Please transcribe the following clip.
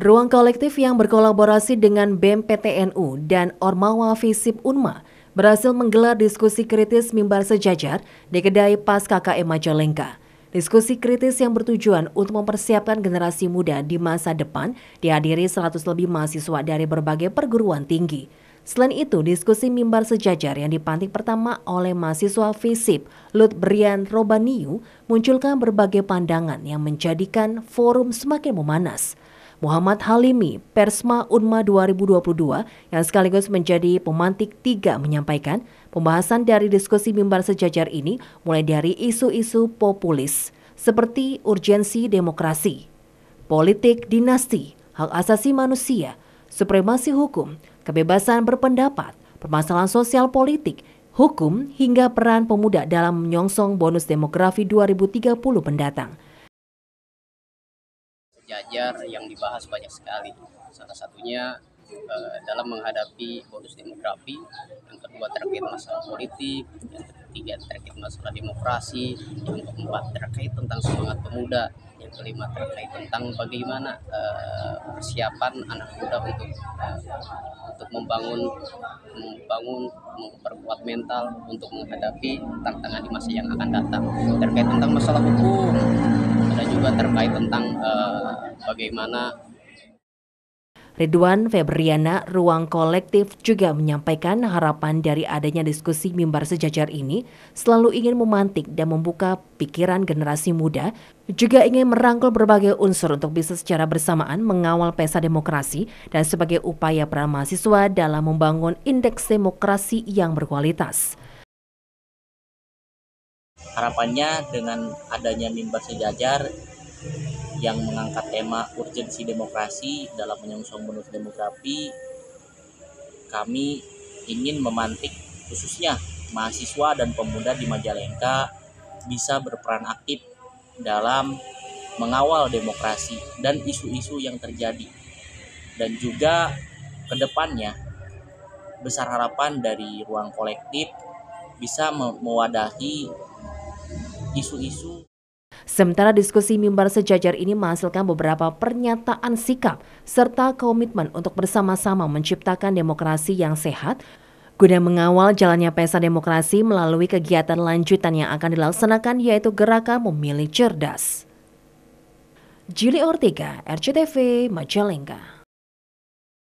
Ruang kolektif yang berkolaborasi dengan BEM PTNU dan Ormawa Visip Unma berhasil menggelar diskusi kritis mimbar sejajar di kedai pas KKM Majalengka. Diskusi kritis yang bertujuan untuk mempersiapkan generasi muda di masa depan dihadiri 100 lebih mahasiswa dari berbagai perguruan tinggi. Selain itu, diskusi mimbar sejajar yang dipantik pertama oleh mahasiswa FISIP Lut Brian Robaniu munculkan berbagai pandangan yang menjadikan forum semakin memanas. Muhammad Halimi, Persma Unma 2022 yang sekaligus menjadi pemantik tiga menyampaikan pembahasan dari diskusi mimbar sejajar ini mulai dari isu-isu populis seperti urgensi demokrasi, politik dinasti, hak asasi manusia, supremasi hukum, kebebasan berpendapat, permasalahan sosial politik, hukum hingga peran pemuda dalam menyongsong bonus demografi 2030 mendatang sejajar yang dibahas banyak sekali. Salah satunya eh, dalam menghadapi bonus demografi, yang kedua terkait masalah politik, yang ketiga terkait masalah demokrasi, yang keempat terkait tentang semangat pemuda, yang kelima terkait tentang bagaimana eh, persiapan anak muda untuk eh, untuk membangun membangun memperkuat mental untuk menghadapi tantangan di masa yang akan datang terkait tentang masalah hukum ada juga terkait tentang bagaimana Ridwan Febriana, Ruang Kolektif juga menyampaikan harapan dari adanya diskusi mimbar sejajar ini selalu ingin memantik dan membuka pikiran generasi muda, juga ingin merangkul berbagai unsur untuk bisa secara bersamaan mengawal pesa demokrasi dan sebagai upaya peran mahasiswa dalam membangun indeks demokrasi yang berkualitas. Harapannya dengan adanya mimbar sejajar yang mengangkat tema urgensi demokrasi dalam menyongsong bonus demografi kami ingin memantik khususnya mahasiswa dan pemuda di Majalengka bisa berperan aktif dalam mengawal demokrasi dan isu-isu yang terjadi dan juga kedepannya besar harapan dari ruang kolektif bisa mewadahi isu-isu Sementara diskusi mimbar sejajar ini menghasilkan beberapa pernyataan sikap serta komitmen untuk bersama-sama menciptakan demokrasi yang sehat guna mengawal jalannya pesa demokrasi melalui kegiatan lanjutan yang akan dilaksanakan yaitu gerakan memilih cerdas. Jili Ortega, RCTV, Majalengka.